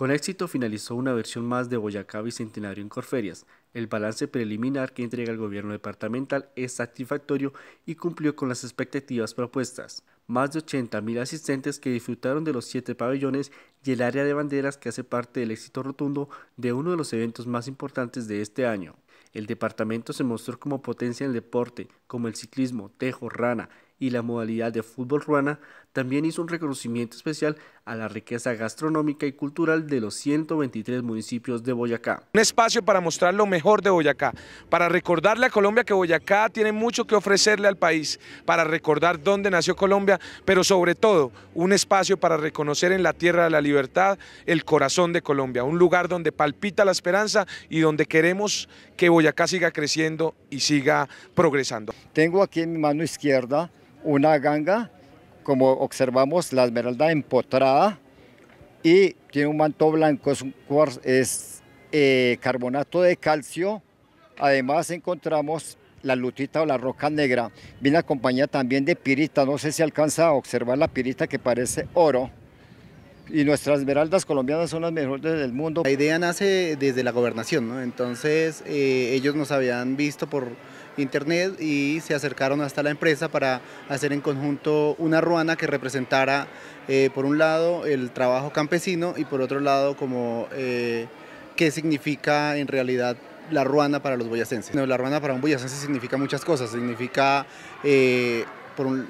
Con éxito finalizó una versión más de Boyacá Bicentenario en Corferias. El balance preliminar que entrega el gobierno departamental es satisfactorio y cumplió con las expectativas propuestas. Más de 80.000 asistentes que disfrutaron de los siete pabellones y el área de banderas que hace parte del éxito rotundo de uno de los eventos más importantes de este año. El departamento se mostró como potencia en el deporte, como el ciclismo, tejo, rana y la modalidad de fútbol ruana, también hizo un reconocimiento especial a la riqueza gastronómica y cultural de los 123 municipios de Boyacá. Un espacio para mostrar lo mejor de Boyacá, para recordarle a Colombia que Boyacá tiene mucho que ofrecerle al país, para recordar dónde nació Colombia, pero sobre todo un espacio para reconocer en la tierra de la libertad el corazón de Colombia, un lugar donde palpita la esperanza y donde queremos que Boyacá siga creciendo y siga progresando. Tengo aquí en mi mano izquierda una ganga como observamos, la esmeralda empotrada y tiene un manto blanco, es, es eh, carbonato de calcio. Además encontramos la lutita o la roca negra. Viene acompañada también de pirita, no sé si alcanza a observar la pirita que parece oro y nuestras esmeraldas colombianas son las mejores del mundo. La idea nace desde la gobernación, ¿no? entonces eh, ellos nos habían visto por internet y se acercaron hasta la empresa para hacer en conjunto una ruana que representara eh, por un lado el trabajo campesino y por otro lado como eh, qué significa en realidad la ruana para los boyacenses. la ruana para un boyacense significa muchas cosas, significa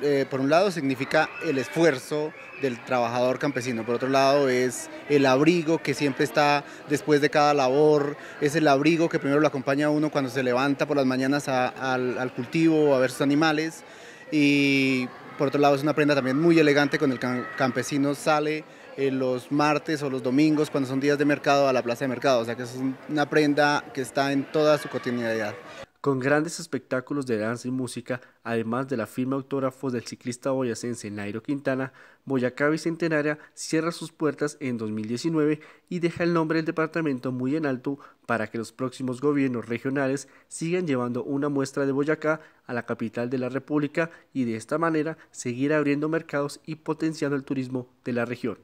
eh, por un, lado significa el esfuerzo del trabajador campesino, por otro lado es el abrigo que siempre está después de cada labor, es el abrigo que primero lo acompaña a uno cuando se levanta por las mañanas al cultivo, a ver sus animales y por otro lado es una prenda también muy elegante con el campesino sale eh, los martes o los domingos cuando son días de mercado a la plaza de mercado, o sea que es una prenda que está en toda su cotidianidad con grandes espectáculos de danza y música, además de la firma autógrafo autógrafos del ciclista boyacense Nairo Quintana, Boyacá Bicentenaria cierra sus puertas en 2019 y deja el nombre del departamento muy en alto para que los próximos gobiernos regionales sigan llevando una muestra de Boyacá a la capital de la República y de esta manera seguir abriendo mercados y potenciando el turismo de la región.